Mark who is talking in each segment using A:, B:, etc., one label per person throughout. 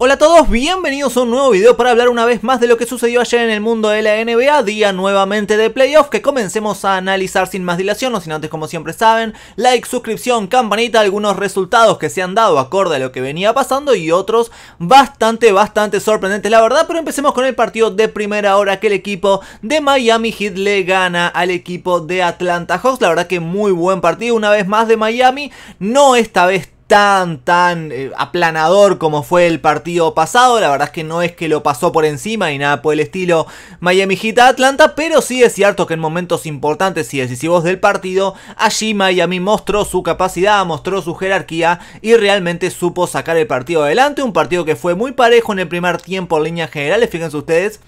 A: Hola a todos, bienvenidos a un nuevo video para hablar una vez más de lo que sucedió ayer en el mundo de la NBA, día nuevamente de playoffs que comencemos a analizar sin más dilación, no sin antes como siempre saben, like, suscripción, campanita, algunos resultados que se han dado acorde a lo que venía pasando y otros bastante, bastante sorprendentes la verdad, pero empecemos con el partido de primera hora que el equipo de Miami Heat le gana al equipo de Atlanta Hawks, la verdad que muy buen partido, una vez más de Miami, no esta vez tan, tan eh, aplanador como fue el partido pasado. La verdad es que no es que lo pasó por encima y nada por el estilo Miami Heat Atlanta, pero sí es cierto que en momentos importantes y decisivos del partido, allí Miami mostró su capacidad, mostró su jerarquía y realmente supo sacar el partido adelante. Un partido que fue muy parejo en el primer tiempo en líneas generales, fíjense ustedes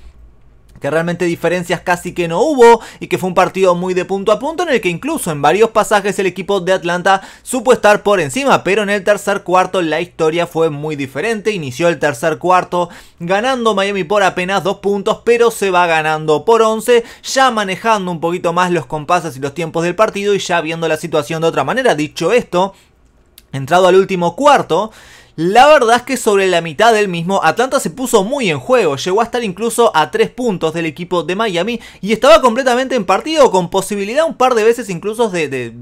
A: que realmente diferencias casi que no hubo y que fue un partido muy de punto a punto en el que incluso en varios pasajes el equipo de Atlanta supo estar por encima, pero en el tercer cuarto la historia fue muy diferente, inició el tercer cuarto ganando Miami por apenas dos puntos, pero se va ganando por 11, ya manejando un poquito más los compases y los tiempos del partido y ya viendo la situación de otra manera. Dicho esto, entrado al último cuarto, la verdad es que sobre la mitad del mismo Atlanta se puso muy en juego, llegó a estar incluso a 3 puntos del equipo de Miami y estaba completamente en partido con posibilidad un par de veces incluso de,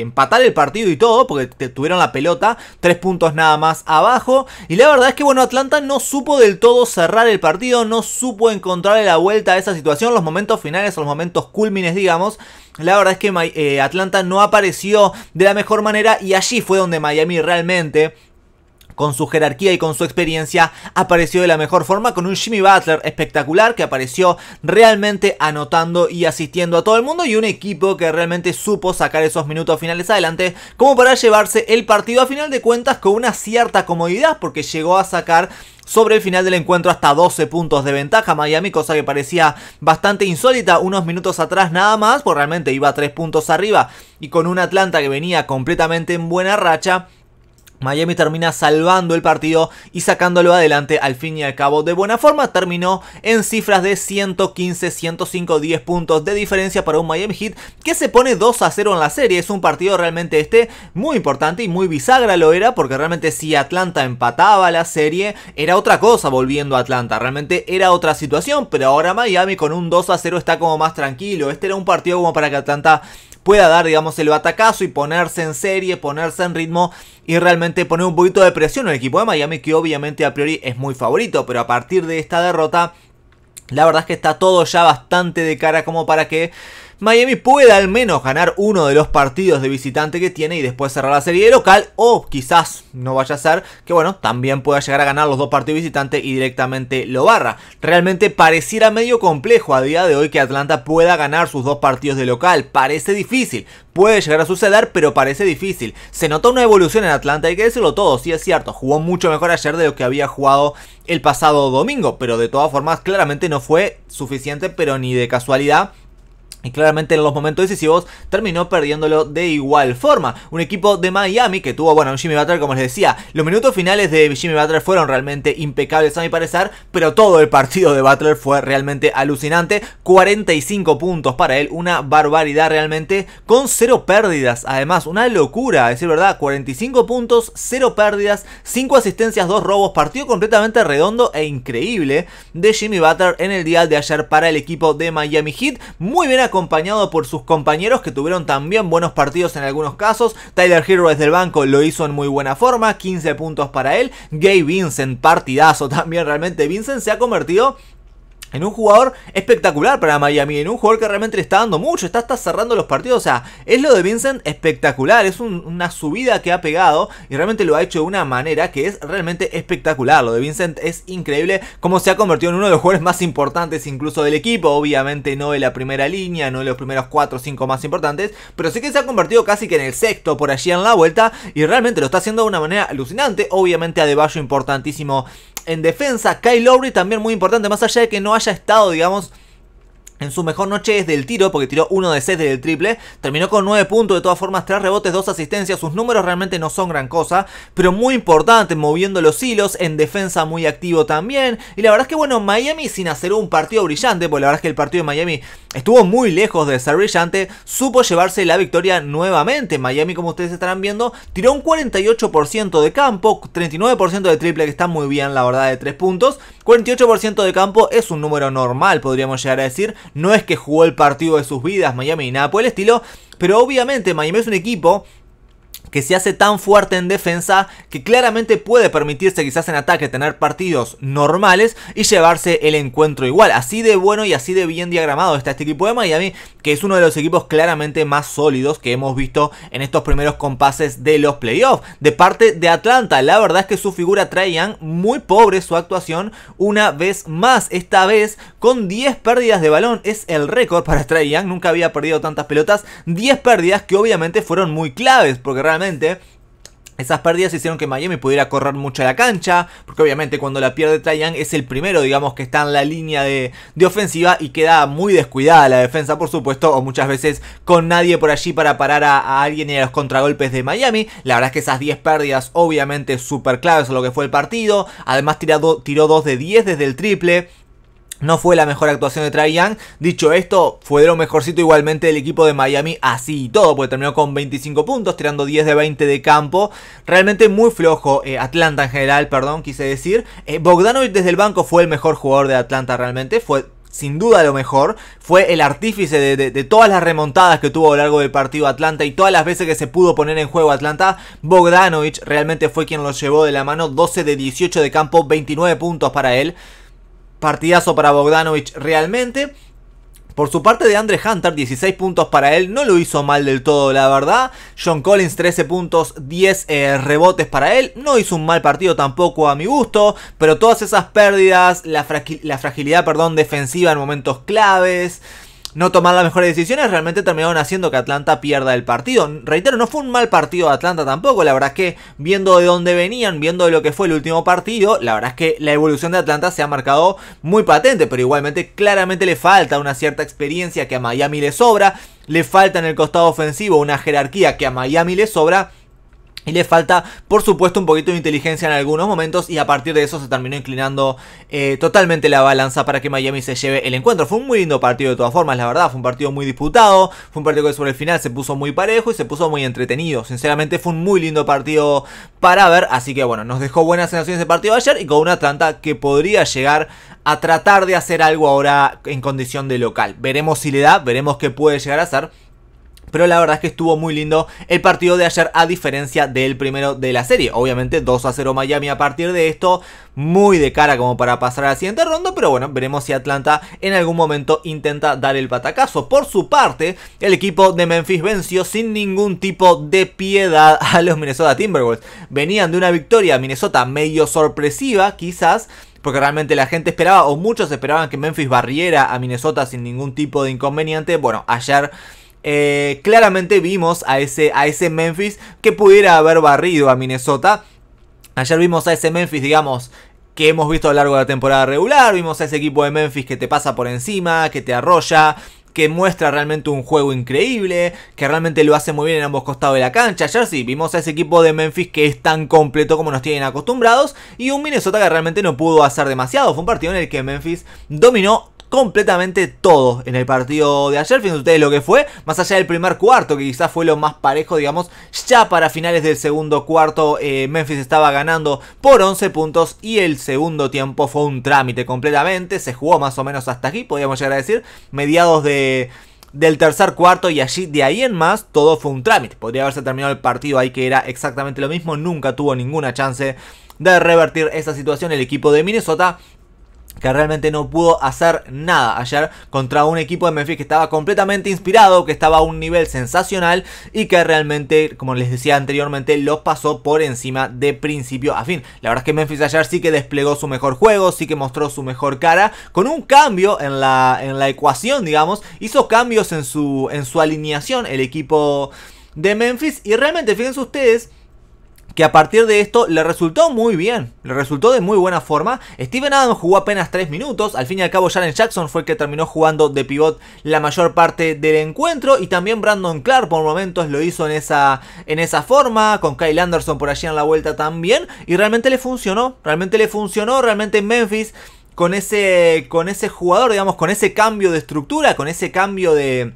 A: empatar el partido y todo porque tuvieron la pelota, 3 puntos nada más abajo y la verdad es que bueno Atlanta no supo del todo cerrar el partido, no supo encontrarle la vuelta a esa situación, los momentos finales o los momentos culmines digamos la verdad es que eh, Atlanta no apareció de la mejor manera y allí fue donde Miami realmente con su jerarquía y con su experiencia, apareció de la mejor forma con un Jimmy Butler espectacular que apareció realmente anotando y asistiendo a todo el mundo y un equipo que realmente supo sacar esos minutos finales adelante como para llevarse el partido a final de cuentas con una cierta comodidad porque llegó a sacar sobre el final del encuentro hasta 12 puntos de ventaja Miami, cosa que parecía bastante insólita unos minutos atrás nada más, pues realmente iba 3 puntos arriba y con un Atlanta que venía completamente en buena racha Miami termina salvando el partido y sacándolo adelante al fin y al cabo de buena forma. Terminó en cifras de 115, 105, 10 puntos de diferencia para un Miami Heat que se pone 2 a 0 en la serie. Es un partido realmente este muy importante y muy bisagra lo era porque realmente si Atlanta empataba la serie era otra cosa volviendo a Atlanta. Realmente era otra situación pero ahora Miami con un 2 a 0 está como más tranquilo. Este era un partido como para que Atlanta pueda dar, digamos, el batacazo y ponerse en serie, ponerse en ritmo y realmente poner un poquito de presión al equipo de Miami, que obviamente a priori es muy favorito, pero a partir de esta derrota la verdad es que está todo ya bastante de cara como para que Miami puede al menos ganar uno de los partidos de visitante que tiene y después cerrar la serie de local o quizás no vaya a ser que bueno, también pueda llegar a ganar los dos partidos de visitante y directamente lo barra. Realmente pareciera medio complejo a día de hoy que Atlanta pueda ganar sus dos partidos de local, parece difícil, puede llegar a suceder pero parece difícil. Se notó una evolución en Atlanta, hay que decirlo todo, sí es cierto, jugó mucho mejor ayer de lo que había jugado el pasado domingo, pero de todas formas claramente no fue suficiente pero ni de casualidad y claramente en los momentos decisivos terminó perdiéndolo de igual forma. Un equipo de Miami que tuvo, bueno, un Jimmy Butler, como les decía, los minutos finales de Jimmy Butler fueron realmente impecables a mi parecer, pero todo el partido de Butler fue realmente alucinante. 45 puntos para él, una barbaridad realmente, con cero pérdidas, además, una locura, es decir verdad, 45 puntos, cero pérdidas, 5 asistencias, 2 robos, partido completamente redondo e increíble de Jimmy Butler en el día de ayer para el equipo de Miami Heat. Muy bien acompañado por sus compañeros que tuvieron también buenos partidos en algunos casos. Tyler Hero desde el banco lo hizo en muy buena forma, 15 puntos para él. Gay Vincent, partidazo también realmente. Vincent se ha convertido en un jugador espectacular para Miami, en un jugador que realmente le está dando mucho, está, está cerrando los partidos. O sea, es lo de Vincent espectacular, es una subida que ha pegado y realmente lo ha hecho de una manera que es realmente espectacular. Lo de Vincent es increíble, como se ha convertido en uno de los jugadores más importantes incluso del equipo. Obviamente no de la primera línea, no de los primeros 4 o 5 más importantes, pero sí que se ha convertido casi que en el sexto por allí en la vuelta y realmente lo está haciendo de una manera alucinante. Obviamente a Deballo importantísimo en defensa, Kyle Lowry también muy importante, más allá de que no haya estado, digamos, en su mejor noche es del tiro, porque tiró 1 de 6 del triple. Terminó con 9 puntos, de todas formas, 3 rebotes, 2 asistencias. Sus números realmente no son gran cosa, pero muy importante, moviendo los hilos. En defensa, muy activo también. Y la verdad es que, bueno, Miami sin hacer un partido brillante, porque la verdad es que el partido de Miami estuvo muy lejos de ser brillante, supo llevarse la victoria nuevamente. Miami, como ustedes estarán viendo, tiró un 48% de campo, 39% de triple, que está muy bien, la verdad, de 3 puntos. 48% de campo es un número normal, podríamos llegar a decir no es que jugó el partido de sus vidas Miami y nada por el estilo, pero obviamente Miami es un equipo que se hace tan fuerte en defensa que claramente puede permitirse quizás en ataque tener partidos normales y llevarse el encuentro igual. Así de bueno y así de bien diagramado está este equipo de Miami, que es uno de los equipos claramente más sólidos que hemos visto en estos primeros compases de los playoffs. De parte de Atlanta, la verdad es que su figura traían muy pobre su actuación una vez más, esta vez con 10 pérdidas de balón, es el récord para Trae Young, nunca había perdido tantas pelotas, 10 pérdidas que obviamente fueron muy claves, porque realmente esas pérdidas hicieron que Miami pudiera correr mucho a la cancha, porque obviamente cuando la pierde Traian es el primero, digamos, que está en la línea de, ofensiva y queda muy descuidada la defensa, por supuesto, o muchas veces con nadie por allí para parar a, alguien y a los contragolpes de Miami. La verdad es que esas 10 pérdidas, obviamente, súper claves a lo que fue el partido. Además, tirado, tiró 2 de 10 desde el triple. No fue la mejor actuación de Trae Dicho esto, fue de lo mejorcito igualmente del equipo de Miami, así y todo, porque terminó con 25 puntos, tirando 10 de 20 de campo. Realmente muy flojo, eh, Atlanta en general, perdón, quise decir. Eh, Bogdanovich desde el banco fue el mejor jugador de Atlanta realmente, fue sin duda lo mejor, fue el artífice de, todas las remontadas que tuvo a lo largo del partido Atlanta y todas las veces que se pudo poner en juego Atlanta, Bogdanovich realmente fue quien lo llevó de la mano, 12 de 18 de campo, 29 puntos para él, Partidazo para Bogdanovich realmente. Por su parte de Andre Hunter, 16 puntos para él, no lo hizo mal del todo, la verdad. John Collins, 13 puntos, 10 eh, rebotes para él, no hizo un mal partido tampoco a mi gusto, pero todas esas pérdidas, la, la fragilidad perdón, defensiva en momentos claves no tomar las mejores decisiones realmente terminaron haciendo que Atlanta pierda el partido. Reitero, no fue un mal partido de Atlanta tampoco. La verdad es que viendo de dónde venían, viendo de lo que fue el último partido, la verdad es que la evolución de Atlanta se ha marcado muy patente, pero igualmente claramente le falta una cierta experiencia que a Miami le sobra, le falta en el costado ofensivo una jerarquía que a Miami le sobra y le falta, por supuesto, un poquito de inteligencia en algunos momentos y a partir de eso se terminó inclinando eh, totalmente la balanza para que Miami se lleve el encuentro. Fue un muy lindo partido de todas formas, la verdad, fue un partido muy disputado, fue un partido que sobre el final se puso muy parejo y se puso muy entretenido. Sinceramente fue un muy lindo partido para ver, así que bueno, nos dejó buenas sensaciones el partido ayer y con una Atlanta que podría llegar a tratar de hacer algo ahora en condición de local. Veremos si le da, veremos qué puede llegar a hacer. Pero la verdad es que estuvo muy lindo el partido de ayer a diferencia del primero de la serie. Obviamente 2 a 0 Miami a partir de esto. Muy de cara como para pasar a la siguiente ronda. Pero bueno, veremos si Atlanta en algún momento intenta dar el patacazo. Por su parte, el equipo de Memphis venció sin ningún tipo de piedad a los Minnesota Timberwolves. Venían de una victoria Minnesota medio sorpresiva quizás porque realmente la gente esperaba o muchos esperaban que Memphis barriera a Minnesota sin ningún tipo de inconveniente. Bueno, ayer eh, claramente vimos a ese, a ese Memphis que pudiera haber barrido a Minnesota. Ayer vimos a ese Memphis, digamos, que hemos visto a lo largo de la temporada regular. Vimos a ese equipo de Memphis que te pasa por encima, que te arrolla, que muestra realmente un juego increíble, que realmente lo hace muy bien en ambos costados de la cancha. Ayer sí, vimos a ese equipo de Memphis que es tan completo como nos tienen acostumbrados y un Minnesota que realmente no pudo hacer demasiado. Fue un partido en el que Memphis dominó completamente todo en el partido de ayer. Fíjense ustedes lo que fue, más allá del primer cuarto, que quizás fue lo más parejo, digamos, ya para finales del segundo cuarto eh, Memphis estaba ganando por 11 puntos y el segundo tiempo fue un trámite completamente, se jugó más o menos hasta aquí, podríamos llegar a decir, mediados de del tercer cuarto y allí de ahí en más todo fue un trámite. Podría haberse terminado el partido ahí que era exactamente lo mismo, nunca tuvo ninguna chance de revertir esa situación el equipo de Minnesota que realmente no pudo hacer nada ayer contra un equipo de Memphis que estaba completamente inspirado, que estaba a un nivel sensacional y que realmente, como les decía anteriormente, los pasó por encima de principio a fin. La verdad es que Memphis ayer sí que desplegó su mejor juego, sí que mostró su mejor cara, con un cambio en la, en la ecuación, digamos, hizo cambios en su, en su alineación el equipo de Memphis y realmente, fíjense ustedes, que a partir de esto le resultó muy bien, le resultó de muy buena forma. Steven Adams jugó apenas 3 minutos, al fin y al cabo Jalen Jackson fue el que terminó jugando de pivot la mayor parte del encuentro y también Brandon Clark por momentos lo hizo en esa, en esa forma, con Kyle Anderson por allí en la vuelta también y realmente le funcionó, realmente le funcionó, realmente en Memphis con ese, con ese jugador, digamos, con ese cambio de estructura, con ese cambio de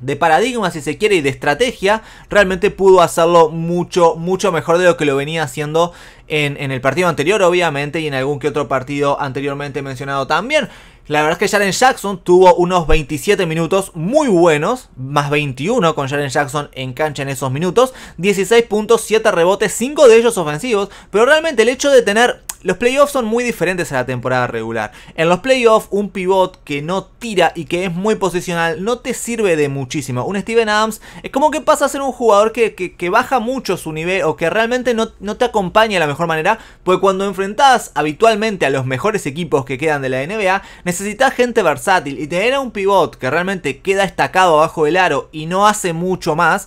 A: de paradigma, si se quiere, y de estrategia, realmente pudo hacerlo mucho, mucho mejor de lo que lo venía haciendo en, el partido anterior, obviamente, y en algún que otro partido anteriormente mencionado también. La verdad es que Jaren Jackson tuvo unos 27 minutos muy buenos, más 21 con Jaren Jackson en cancha en esos minutos, 16 puntos, 7 rebotes, 5 de ellos ofensivos, pero realmente el hecho de tener los playoffs son muy diferentes a la temporada regular. En los playoffs, un pivot que no tira y que es muy posicional no te sirve de muchísimo. Un Steven Adams es como que pasa a ser un jugador que, baja mucho su nivel o que realmente no, te acompaña de la mejor manera, porque cuando enfrentás habitualmente a los mejores equipos que quedan de la NBA, necesitas gente versátil y tener a un pivot que realmente queda estacado abajo del aro y no hace mucho más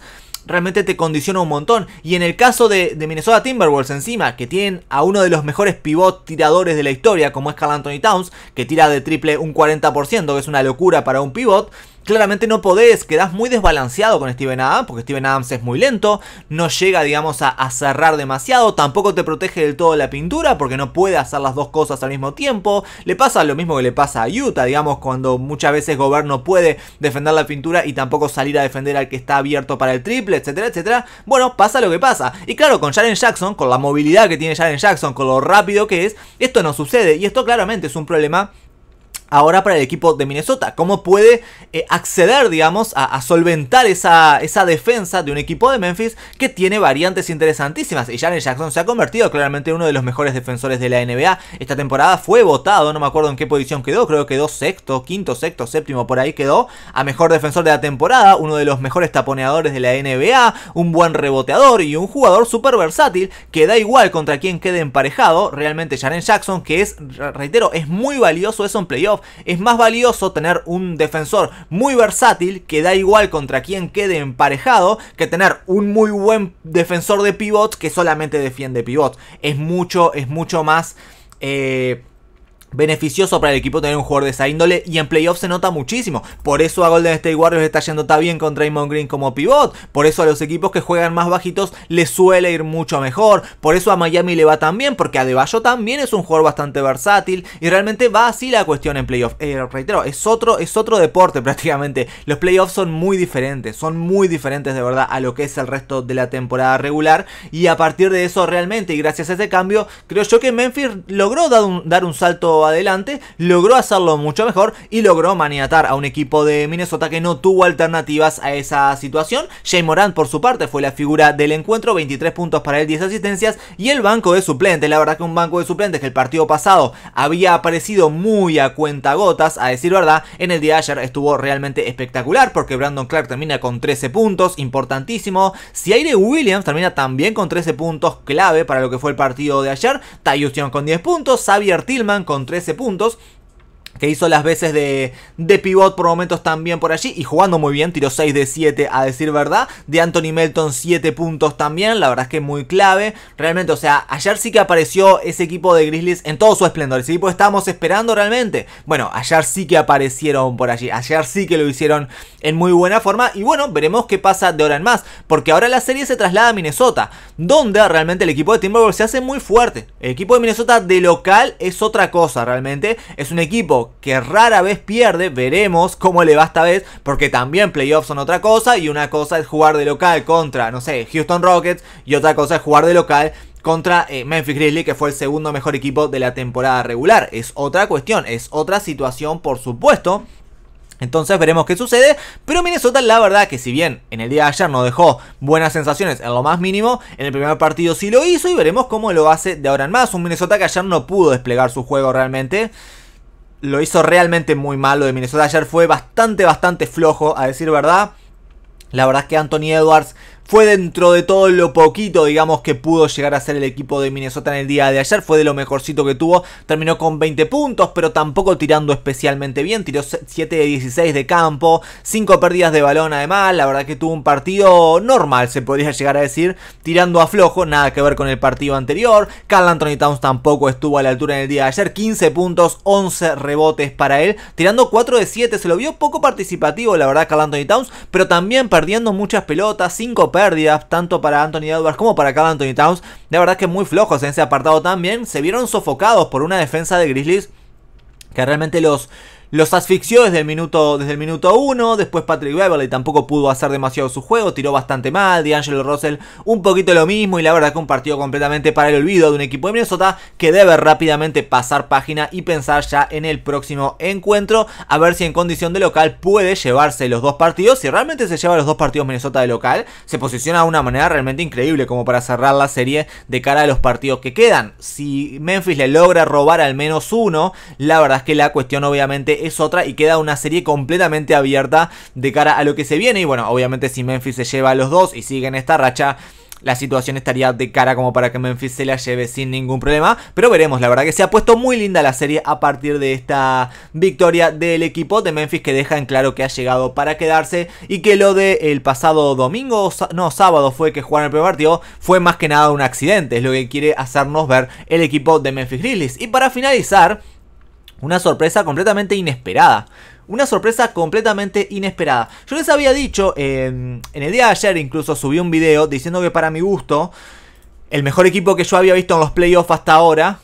A: realmente te condiciona un montón. Y en el caso de, Minnesota Timberwolves encima, que tienen a uno de los mejores pivot tiradores de la historia, como es Carl Anthony Towns, que tira de triple un 40%, que es una locura para un pivot, claramente no podés, quedás muy desbalanceado con Steven Adams, porque Steven Adams es muy lento, no llega, digamos, a, cerrar demasiado, tampoco te protege del todo la pintura, porque no puede hacer las dos cosas al mismo tiempo, le pasa lo mismo que le pasa a Utah, digamos, cuando muchas veces Gobert no puede defender la pintura y tampoco salir a defender al que está abierto para el triple, etcétera, etcétera. Bueno, pasa lo que pasa. Y claro, con Jaren Jackson, con la movilidad que tiene Jaren Jackson, con lo rápido que es, esto no sucede. Y esto claramente es un problema ahora para el equipo de Minnesota. ¿Cómo puede eh, acceder, digamos, a, solventar esa, esa, defensa de un equipo de Memphis que tiene variantes interesantísimas? Y Janet Jackson se ha convertido claramente en uno de los mejores defensores de la NBA. Esta temporada fue votado, no me acuerdo en qué posición quedó, creo que quedó sexto, quinto, sexto, séptimo, por ahí quedó, a mejor defensor de la temporada, uno de los mejores taponeadores de la NBA, un buen reboteador y un jugador súper versátil que da igual contra quien quede emparejado. Realmente Janet Jackson, que es, reitero, es muy valioso es un playoff es más valioso tener un defensor muy versátil que da igual contra quien quede emparejado que tener un muy buen defensor de pivots que solamente defiende pivots. Es mucho, es mucho más... Eh, beneficioso para el equipo tener un jugador de esa índole y en playoffs se nota muchísimo. Por eso a Golden State Warriors le está yendo tan bien con Draymond Green como pivot. Por eso a los equipos que juegan más bajitos Le suele ir mucho mejor. Por eso a Miami le va tan bien porque a Deballo también es un jugador bastante versátil y realmente va así la cuestión en playoffs. Eh, reitero, es otro, es otro deporte prácticamente. Los playoffs son muy diferentes, son muy diferentes de verdad a lo que es el resto de la temporada regular y a partir de eso realmente y gracias a ese cambio creo yo que Memphis logró dar dar un salto adelante, logró hacerlo mucho mejor y logró maniatar a un equipo de Minnesota que no tuvo alternativas a esa situación. Jay Morant por su parte fue la figura del encuentro, 23 puntos para él, 10 asistencias y el banco de suplentes, la verdad que un banco de suplentes que el partido pasado había aparecido muy a cuenta gotas, a decir verdad, en el día de ayer estuvo realmente espectacular porque Brandon Clark termina con 13 puntos, importantísimo. Si Aire Williams termina también con 13 puntos, clave para lo que fue el partido de ayer. Tyus con 10 puntos, Xavier Tillman con 13 puntos que hizo las veces de, pivot por momentos también por allí y jugando muy bien, tiró 6 de 7 a decir verdad, de Anthony Melton 7 puntos también, la verdad es que muy clave, realmente, o sea, ayer sí que apareció ese equipo de Grizzlies en todo su esplendor, ese equipo estábamos esperando realmente, bueno, ayer sí que aparecieron por allí, ayer sí que lo hicieron en muy buena forma y bueno, veremos qué pasa de ahora en más, porque ahora la serie se traslada a Minnesota, donde realmente el equipo de Timberwolves se hace muy fuerte, el equipo de Minnesota de local es otra cosa realmente, es un equipo que rara vez pierde, veremos cómo le va esta vez, porque también playoffs son otra cosa y una cosa es jugar de local contra, no sé, Houston Rockets y otra cosa es jugar de local contra eh, Memphis Grizzlies, que fue el segundo mejor equipo de la temporada regular. Es otra cuestión, es otra situación, por supuesto. Entonces veremos qué sucede. Pero Minnesota, la verdad que si bien en el día de ayer no dejó buenas sensaciones en lo más mínimo, en el primer partido sí lo hizo y veremos cómo lo hace de ahora en más. Un Minnesota que ayer no pudo desplegar su juego realmente lo hizo realmente muy malo de Minnesota ayer fue bastante, bastante flojo, a decir verdad. La verdad es que Anthony Edwards fue dentro de todo lo poquito, digamos, que pudo llegar a ser el equipo de Minnesota en el día de ayer. Fue de lo mejorcito que tuvo. Terminó con 20 puntos, pero tampoco tirando especialmente bien. Tiró 7 de 16 de campo, 5 pérdidas de balón además. La verdad que tuvo un partido normal, se podría llegar a decir. Tirando a flojo, nada que ver con el partido anterior. Carl Anthony Towns tampoco estuvo a la altura en el día de ayer. 15 puntos, 11 rebotes para él. Tirando 4 de 7, se lo vio poco participativo, la verdad, Carl Anthony Towns. Pero también perdiendo muchas pelotas, 5 pérdidas pérdidas, tanto para Anthony Edwards como para Carl Anthony Towns. De verdad que muy flojos en ese apartado también. Se vieron sofocados por una defensa de Grizzlies que realmente los los asfixió desde el minuto desde el minuto 1, después Patrick Beverly tampoco pudo hacer demasiado su juego, tiró bastante mal, D'Angelo Russell un poquito lo mismo y la verdad que un partido completamente para el olvido de un equipo de Minnesota que debe rápidamente pasar página y pensar ya en el próximo encuentro, a ver si en condición de local puede llevarse los dos partidos, si realmente se lleva los dos partidos Minnesota de local, se posiciona de una manera realmente increíble como para cerrar la serie de cara a los partidos que quedan. Si Memphis le logra robar al menos uno, la verdad es que la cuestión obviamente es otra y queda una serie completamente abierta de cara a lo que se viene. Y bueno, obviamente si Memphis se lleva a los dos y sigue en esta racha, la situación estaría de cara como para que Memphis se la lleve sin ningún problema. Pero veremos, la verdad que se ha puesto muy linda la serie a partir de esta victoria del equipo de Memphis que deja en claro que ha llegado para quedarse y que lo del el pasado domingo, no sábado fue que jugaron el primer partido, fue más que nada un accidente, es lo que quiere hacernos ver el equipo de Memphis Grizzlies. Y para finalizar... Una sorpresa completamente inesperada. Una sorpresa completamente inesperada. Yo les había dicho, em, en el día de ayer incluso subí un video diciendo que para mi gusto, el mejor equipo que yo había visto en los playoffs hasta ahora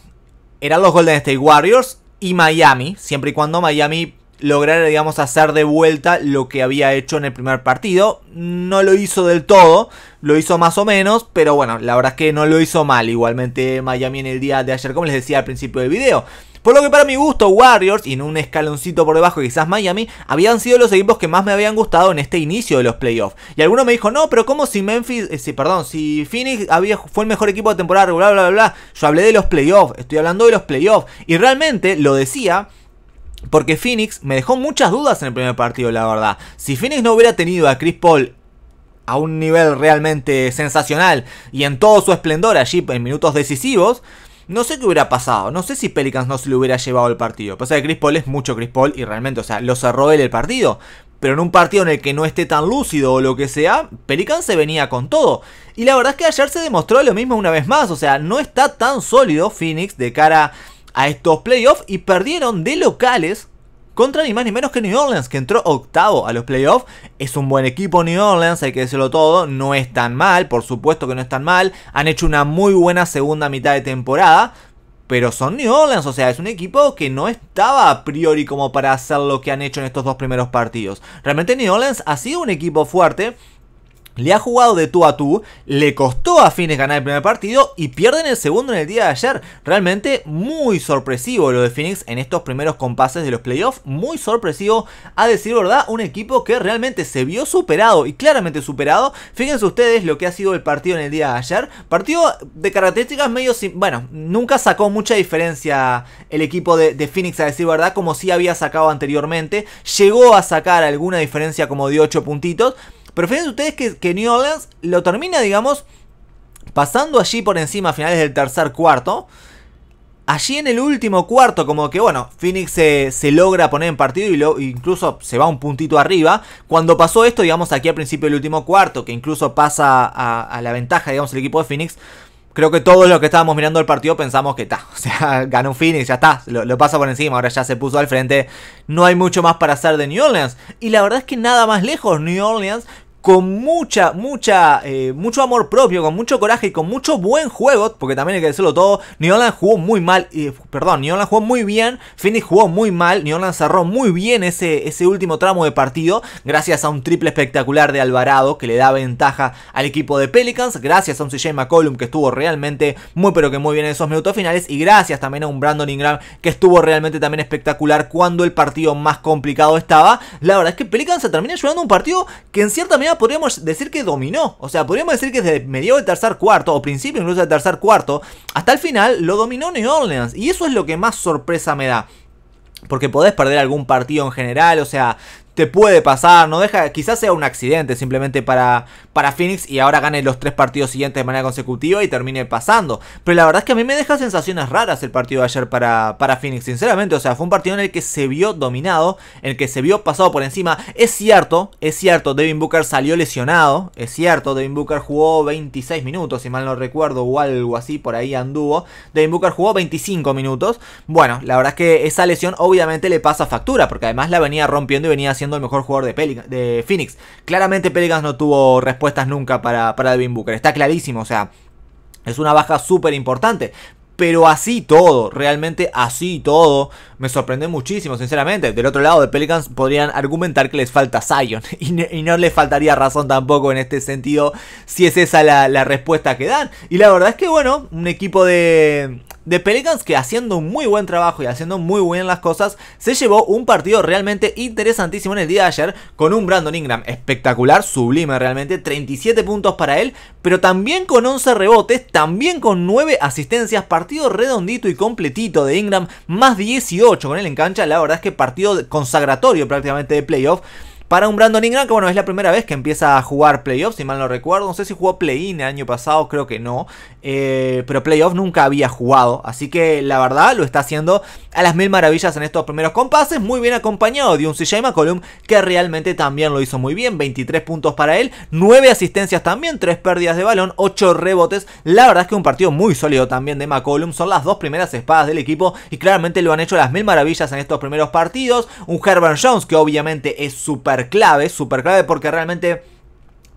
A: eran los Golden State Warriors y Miami, siempre y cuando Miami lograra, digamos, hacer de vuelta lo que había hecho en el primer partido. No lo hizo del todo, lo hizo más o menos, pero bueno, la verdad es que no lo hizo mal igualmente Miami en el día de ayer, como les decía al principio del video. Por lo que para mi gusto Warriors, y en un escaloncito por debajo quizás Miami, habían sido los equipos que más me habían gustado en este inicio de los playoffs. Y alguno me dijo, no, pero como si Memphis, eh, si, perdón, si Phoenix había, fue el mejor equipo de temporada regular, bla, bla, bla. Yo hablé de los playoffs, estoy hablando de los playoffs. Y realmente lo decía. Porque Phoenix me dejó muchas dudas en el primer partido, la verdad. Si Phoenix no hubiera tenido a Chris Paul a un nivel realmente sensacional y en todo su esplendor allí en minutos decisivos, no sé qué hubiera pasado. No sé si Pelicans no se le hubiera llevado el partido. Pasa que Chris Paul es mucho Chris Paul y realmente, o sea, lo cerró él el partido. Pero en un partido en el que no esté tan lúcido o lo que sea, Pelicans se venía con todo. Y la verdad es que ayer se demostró lo mismo una vez más. O sea, no está tan sólido Phoenix de cara a estos playoffs y perdieron de locales contra ni más ni menos que New Orleans, que entró octavo a los playoffs. Es un buen equipo New Orleans, hay que decirlo todo, no es tan mal, por supuesto que no es tan mal. Han hecho una muy buena segunda mitad de temporada, pero son New Orleans, o sea, es un equipo que no estaba a priori como para hacer lo que han hecho en estos dos primeros partidos. Realmente New Orleans ha sido un equipo fuerte le ha jugado de tú a tú, le costó a Phoenix ganar el primer partido y pierden el segundo en el día de ayer. Realmente muy sorpresivo lo de Phoenix en estos primeros compases de los playoffs. Muy sorpresivo, a decir verdad, un equipo que realmente se vio superado y claramente superado. Fíjense ustedes lo que ha sido el partido en el día de ayer. Partido de características medio... Bueno, nunca sacó mucha diferencia el equipo de, Phoenix, a decir verdad, como si había sacado anteriormente. Llegó a sacar alguna diferencia como de 8 puntitos pero fíjense ustedes que, que New Orleans lo termina, digamos, pasando allí por encima a finales del tercer cuarto. Allí en el último cuarto, como que bueno, Phoenix se, logra poner en partido y lo, incluso se va un puntito arriba. Cuando pasó esto, digamos, aquí al principio del último cuarto, que incluso pasa a, la ventaja, digamos, el equipo de Phoenix. Creo que todos los que estábamos mirando el partido pensamos que está. O sea, ganó Phoenix, ya está. lo, pasa por encima, ahora ya se puso al frente. No hay mucho más para hacer de New Orleans. Y la verdad es que nada más lejos. New Orleans con mucha, mucha, eh, mucho amor propio, con mucho coraje y con mucho buen juego, porque también hay que decirlo todo, New jugó muy mal, perdón, New jugó muy bien, Phoenix jugó muy mal, New Orleans cerró muy bien ese, ese último tramo de partido, gracias a un triple espectacular de Alvarado que le da ventaja al equipo de Pelicans, gracias a un CJ McCollum que estuvo realmente muy pero que muy bien en esos minutos finales y gracias también a un Brandon Ingram que estuvo realmente también espectacular cuando el partido más complicado estaba. La verdad es que Pelicans se termina llevando un partido que en cierta medida podríamos decir que dominó. O sea, podríamos decir que desde medio del tercer cuarto, o principio incluso del tercer cuarto, hasta el final lo dominó New Orleans. Y eso es lo que más sorpresa me da. Porque podés perder algún partido en general, o sea, te puede pasar, no deja, quizás sea un accidente simplemente para, para Phoenix y ahora gane los tres partidos siguientes de manera consecutiva y termine pasando. Pero la verdad es que a mí me deja sensaciones raras el partido de ayer para, para Phoenix, sinceramente. O sea, fue un partido en el que se vio dominado, en el que se vio pasado por encima. Es cierto, es cierto, Devin Booker salió lesionado, es cierto, Devin Booker jugó 26 minutos, si mal no recuerdo, o algo así, por ahí anduvo. Devin Booker jugó 25 minutos. Bueno, la verdad es que esa lesión obviamente le pasa factura, porque además la venía rompiendo y venía haciendo el mejor jugador de, de Phoenix. Claramente Pelicans no tuvo respuestas nunca para, para Devin Booker, está clarísimo, o sea, es una baja súper importante. Pero así todo, realmente así todo, me sorprende muchísimo, sinceramente. Del otro lado de Pelicans podrían argumentar que les falta Zion. Y, no, y les faltaría razón tampoco en este sentido si es esa la, respuesta que dan. Y la verdad es que, bueno, un equipo de, de Pelicans que haciendo un muy buen trabajo y haciendo muy bien las cosas, se llevó un partido realmente interesantísimo en el día de ayer con un Brandon Ingram espectacular, sublime realmente, 37 puntos para él, pero también con 11 rebotes, también con 9 asistencias, partido redondito y completito de Ingram, más 18 con él en cancha, la verdad es que partido consagratorio prácticamente de playoff. Para un Brandon Ingram, que bueno, es la primera vez que empieza a jugar playoffs, si mal no recuerdo. No sé si jugó play-in el año pasado, creo que no. Eh, pero playoffs nunca había jugado. Así que la verdad lo está haciendo a las mil maravillas en estos primeros compases. Muy bien acompañado de un CJ McCollum que realmente también lo hizo muy bien. 23 puntos para él, 9 asistencias también, 3 pérdidas de balón, 8 rebotes. La verdad es que un partido muy sólido también de McCollum. Son las dos primeras espadas del equipo y claramente lo han hecho a las mil maravillas en estos primeros partidos. Un Herbert Jones que obviamente es súper clave, súper clave porque realmente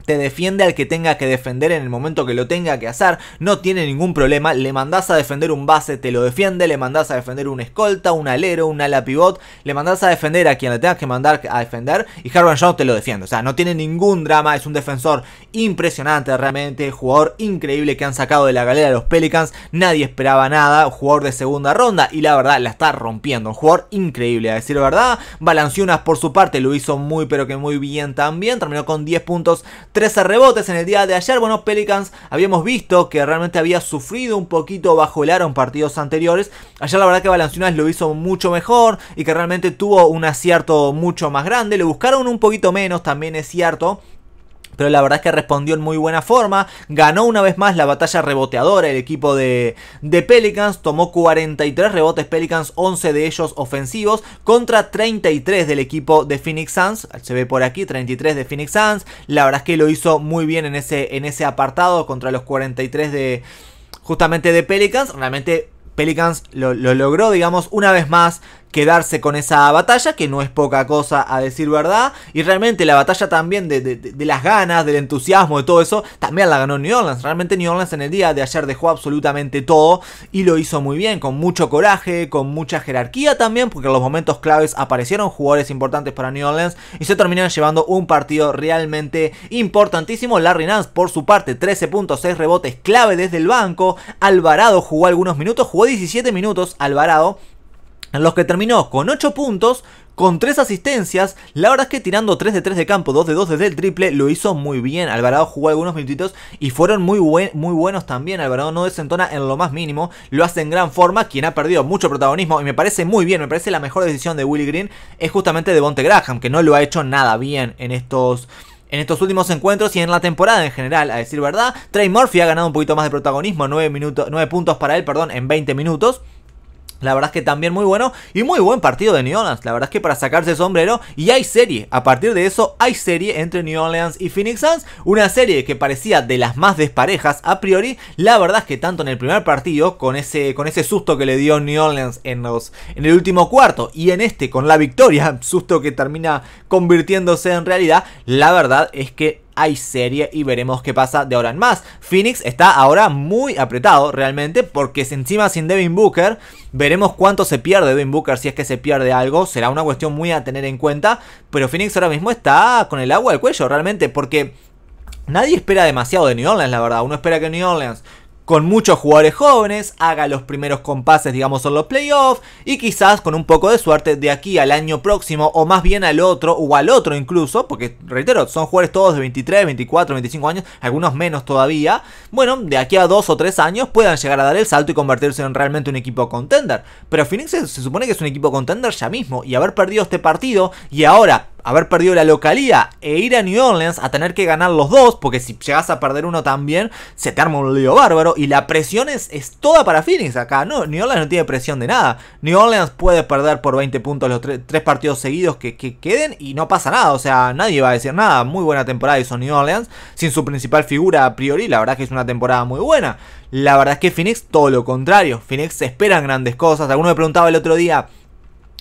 A: te defiende al que tenga que defender en el momento que lo tenga que hacer, no tiene ningún problema, le mandás a defender un base, te lo defiende, le mandas a defender un escolta, un alero, un ala pivot, le mandás a defender a quien le tengas que mandar a defender y Harvan Jones te lo defiende, o sea, no tiene ningún drama, es un defensor impresionante realmente, jugador increíble que han sacado de la galera los Pelicans, nadie esperaba nada, jugador de segunda ronda y la verdad la está rompiendo, un jugador increíble a decir la verdad, Balanciunas por su parte lo hizo muy pero que muy bien también, terminó con 10 puntos, 13 rebotes en el día de ayer. Bueno, Pelicans habíamos visto que realmente había sufrido un poquito bajo el aro en partidos anteriores. Ayer la verdad que baloncesto lo hizo mucho mejor y que realmente tuvo un acierto mucho más grande. Le buscaron un poquito menos, también es cierto pero la verdad es que respondió en muy buena forma. Ganó una vez más la batalla reboteadora el equipo de, Pelicans. Tomó 43 rebotes Pelicans, 11 de ellos ofensivos, contra 33 del equipo de Phoenix Suns. Se ve por aquí, 33 de Phoenix Suns. La verdad es que lo hizo muy bien en ese, en ese apartado contra los 43 de... Justamente de Pelicans, realmente Pelicans lo, lo, logró, digamos, una vez más quedarse con esa batalla, que no es poca cosa a decir verdad. Y realmente la batalla también de, las ganas, del entusiasmo, de todo eso, también la ganó New Orleans. Realmente New Orleans en el día de ayer dejó absolutamente todo y lo hizo muy bien, con mucho coraje, con mucha jerarquía también, porque en los momentos claves aparecieron jugadores importantes para New Orleans y se terminaron llevando un partido realmente importantísimo. Larry Nance, por su parte, 13.6 rebotes clave desde el banco. Alvarado jugó algunos minutos, jugó 17 minutos Alvarado en los que terminó con 8 puntos, con 3 asistencias. La verdad es que tirando 3 de 3 de campo, 2 de 2 desde el triple, lo hizo muy bien. Alvarado jugó algunos minutitos y fueron muy, muy buenos también. Alvarado no desentona en lo más mínimo, lo hace en gran forma. Quien ha perdido mucho protagonismo y me parece muy bien, me parece la mejor decisión de Willy Green es justamente de Bonte Graham, que no lo ha hecho nada bien en estos en estos últimos encuentros y en la temporada en general, a decir verdad. Trey Murphy ha ganado un poquito más de protagonismo, 9, minutos, 9 puntos para él, perdón, en 20 minutos. La verdad es que también muy bueno y muy buen partido de New Orleans. La verdad es que para sacarse el sombrero y hay serie. A partir de eso hay serie entre New Orleans y Phoenix Suns. Una serie que parecía de las más desparejas a priori. La verdad es que tanto en el primer partido con ese, con ese susto que le dio New Orleans en, los, en el último cuarto y en este con la victoria, susto que termina convirtiéndose en realidad. La verdad es que hay serie y veremos qué pasa de ahora en más. Phoenix está ahora muy apretado realmente porque encima sin Devin Booker, veremos cuánto se pierde Devin Booker si es que se pierde algo, será una cuestión muy a tener en cuenta, pero Phoenix ahora mismo está con el agua al cuello realmente porque... Nadie espera demasiado de New Orleans, la verdad. Uno espera que New Orleans con muchos jugadores jóvenes, haga los primeros compases, digamos, en los playoffs, y quizás con un poco de suerte de aquí al año próximo, o más bien al otro, o al otro incluso, porque reitero, son jugadores todos de 23, 24, 25 años, algunos menos todavía. Bueno, de aquí a dos o tres años puedan llegar a dar el salto y convertirse en realmente un equipo contender. Pero Phoenix se supone que es un equipo contender ya mismo, y haber perdido este partido, y ahora haber perdido la localía e ir a New Orleans a tener que ganar los dos, porque si llegas a perder uno también, se te arma un lío bárbaro y la presión es, toda para Phoenix acá. No, New Orleans no tiene presión de nada. New Orleans puede perder por 20 puntos los tres partidos seguidos que, queden y no pasa nada, o sea, nadie va a decir nada. Muy buena temporada hizo New Orleans sin su principal figura a priori, la verdad que es una temporada muy buena. La verdad es que Phoenix todo lo contrario, Phoenix esperan grandes cosas. Alguno me preguntaba el otro día,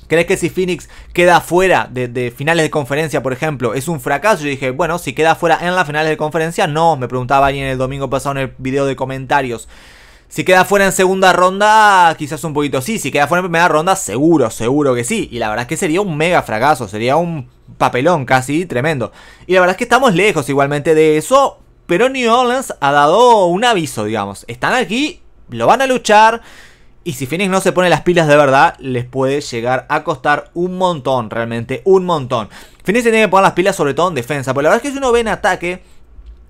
A: ¿Crees que si Phoenix queda fuera de, finales de conferencia, por ejemplo, es un fracaso? Yo dije, bueno, si queda fuera en las finales de conferencia, no. Me preguntaba alguien el domingo pasado en el video de comentarios. Si queda fuera en segunda ronda, quizás un poquito sí. Si queda fuera en primera ronda, seguro, seguro que sí. Y la verdad es que sería un mega fracaso, sería un papelón casi tremendo. Y la verdad es que estamos lejos igualmente de eso. Pero New Orleans ha dado un aviso, digamos. Están aquí, lo van a luchar. Y si Phoenix no se pone las pilas de verdad, les puede llegar a costar un montón, realmente, un montón. Phoenix se tiene que poner las pilas sobre todo en defensa, porque la verdad es que si uno ve en ataque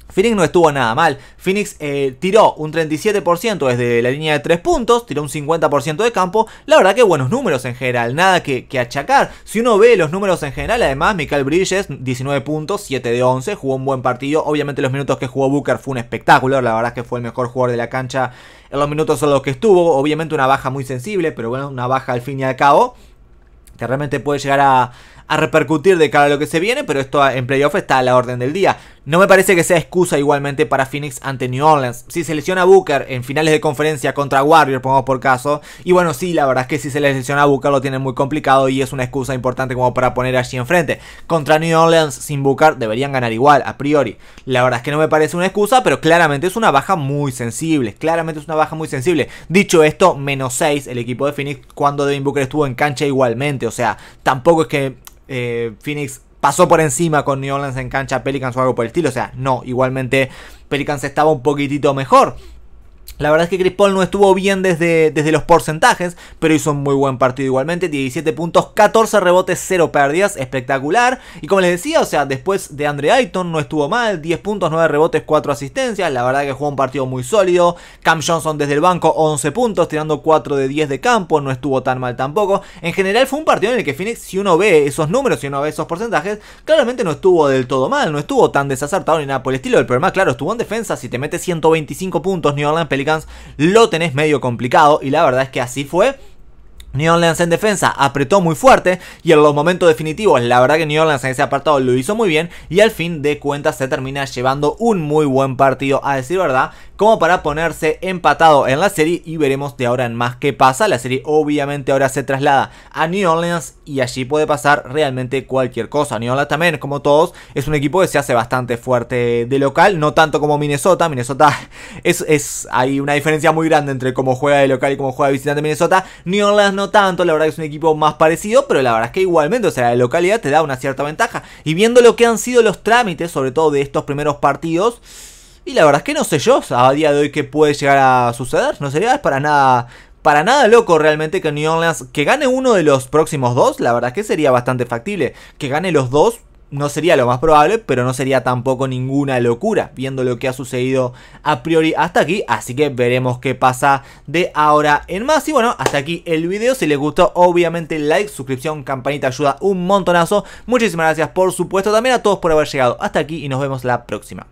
A: Phoenix no estuvo nada mal. Phoenix eh, tiró un 37% desde la línea de 3 puntos, tiró un 50% de campo. La verdad que buenos números en general, nada que, que, achacar. Si uno ve los números en general, además, Michael Bridges, 19 puntos, 7 de 11, jugó un buen partido. Obviamente los minutos que jugó Booker fue un espectáculo, la verdad que fue el mejor jugador de la cancha en los minutos en los que estuvo. Obviamente una baja muy sensible, pero bueno, una baja al fin y al cabo, que realmente puede llegar a a repercutir de cara a lo que se viene, pero esto en playoff está a la orden del día. No me parece que sea excusa igualmente para Phoenix ante New Orleans. Si se lesiona Booker en finales de conferencia contra Warrior, pongamos por caso, y bueno, sí, la verdad es que si se lesiona Booker lo tienen muy complicado y es una excusa importante como para poner allí enfrente. Contra New Orleans sin Booker deberían ganar igual, a priori. La verdad es que no me parece una excusa, pero claramente es una baja muy sensible. Claramente es una baja muy sensible. Dicho esto, menos 6 el equipo de Phoenix cuando Devin Booker estuvo en cancha igualmente. O sea, tampoco es que eh, Phoenix pasó por encima con New Orleans en cancha Pelicans o algo por el estilo. O sea, no, igualmente Pelicans estaba un poquitito mejor. La verdad es que Chris Paul no estuvo bien desde, desde, los porcentajes, pero hizo un muy buen partido igualmente. 17 puntos, 14 rebotes, 0 pérdidas, espectacular. Y como les decía, o sea, después de Andre Ayton no estuvo mal. 10 puntos, 9 rebotes, 4 asistencias. La verdad que jugó un partido muy sólido. Cam Johnson desde el banco, 11 puntos, tirando 4 de 10 de campo. No estuvo tan mal tampoco. En general fue un partido en el que Phoenix, si uno ve esos números, si uno ve esos porcentajes, claramente no estuvo del todo mal. No estuvo tan desacertado ni nada por el estilo. del problema, claro, estuvo en defensa. Si te mete 125 puntos, New Orleans lo tenés medio complicado y la verdad es que así fue. New Orleans en defensa apretó muy fuerte y en los momentos definitivos la verdad que New Orleans en ese apartado lo hizo muy bien y al fin de cuentas se termina llevando un muy buen partido a decir verdad como para ponerse empatado en la serie y veremos de ahora en más qué pasa. La serie obviamente ahora se traslada a New Orleans y allí puede pasar realmente cualquier cosa. New Orleans también, como todos, es un equipo que se hace bastante fuerte de local, no tanto como Minnesota. Minnesota es, hay una diferencia muy grande entre cómo juega de local y cómo juega de visitante Minnesota. New Orleans no tanto, la verdad que es un equipo más parecido, pero la verdad es que igualmente, o sea, la localidad te da una cierta ventaja. Y viendo lo que han sido los trámites, sobre todo de estos primeros partidos, y la verdad es que no sé yo a día de hoy qué puede llegar a suceder. No sería para nada para nada loco realmente que New Orleans que gane uno de los próximos dos, la verdad es que sería bastante factible. Que gane los dos no sería lo más probable, pero no sería tampoco ninguna locura, viendo lo que ha sucedido a priori hasta aquí, así que veremos qué pasa de ahora en más. Y bueno, hasta aquí el video, si les gustó obviamente like, suscripción, campanita ayuda un montonazo. Muchísimas gracias por supuesto también a todos por haber llegado hasta aquí y nos vemos la próxima.